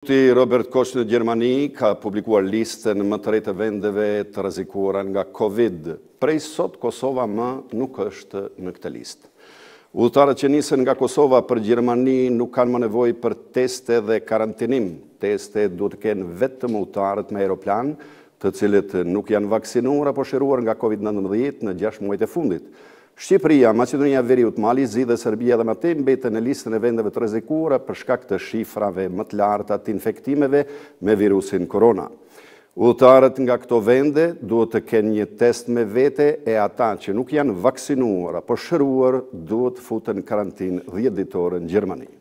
Këti Robert Koch në Gjermani ka publikuar listën më të rejtë vendeve të rezikuara nga Covid. Prej sot, Kosova më nuk është në këtë listë. Udhëtarët që nisen nga Kosova për Gjermani nuk kanë më nevoj për teste dhe karantinim. Teste duhet të kenë vetëm udhëtarët me aeroplan të cilët nuk janë vaksinur apo shiruar nga Covid-19 në 6 muajt e fundit. Shqipëria, Macedonia, Veriut, Mali, Zi dhe Serbia dhe Matem bete në listën e vendeve të rezikura për shkak të shifrave më të larta të infektimeve me virusin korona. Udhëtarët nga këto vende duhet të kenë një test me vete e ata që nuk janë vaksinuar apo shëruar duhet të futën karantin 10 ditore në Gjermaninë.